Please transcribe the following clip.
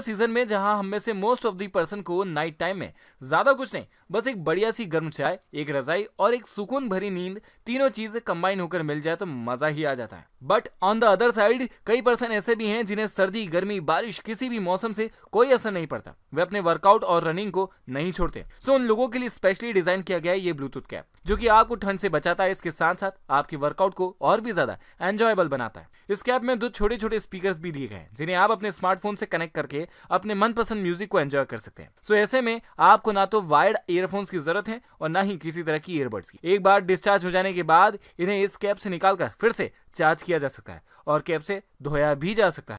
season में जहां हम में से मोस्ट ऑफ दी पर्सन को नाइट टाइम में ज्यादा कुछ नहीं बस एक बढ़िया सी गर्म चाय एक रजाई और एक सुकून भरी नींद तीनों चीज कंबाइन होकर मिल जाए तो मजा ही आ जाता है but on the other side कई पर्सन ऐसे भी हैं जिन्हें सर्दी गर्मी बारिश किसी भी मौसम से कोई असर नहीं पड़ता वे अपने वर्कआउट और रनिंग को नहीं छोड़ते सो उन लोगों के लिए स्पेशली डिजाइन किया गया है ये ब्लूटूथ कैप जो कि आपको ठंड से बचाता है इसके साथ साथ आपके वर्कआउट को और भी ज्यादा एंजॉयबल बनाता है इस कैप में दो छोटे छोटे स्पीकर भी दिए गए हैं जिन्हें आप अपने स्मार्टफोन से कनेक्ट करके अपने मनपसंद म्यूजिक को एंजॉय कर सकते हैं सो ऐसे में आपको ना तो वायर्ड ईयरफोन्स की जरूरत है और ना ही किसी तरह की ईयरबड्स की एक बार डिस्चार्ज हो जाने के बाद इन्हें इस कैप से निकालकर फिर से चार्ज किया जा सकता है और कैप से धोया भी जा सकता है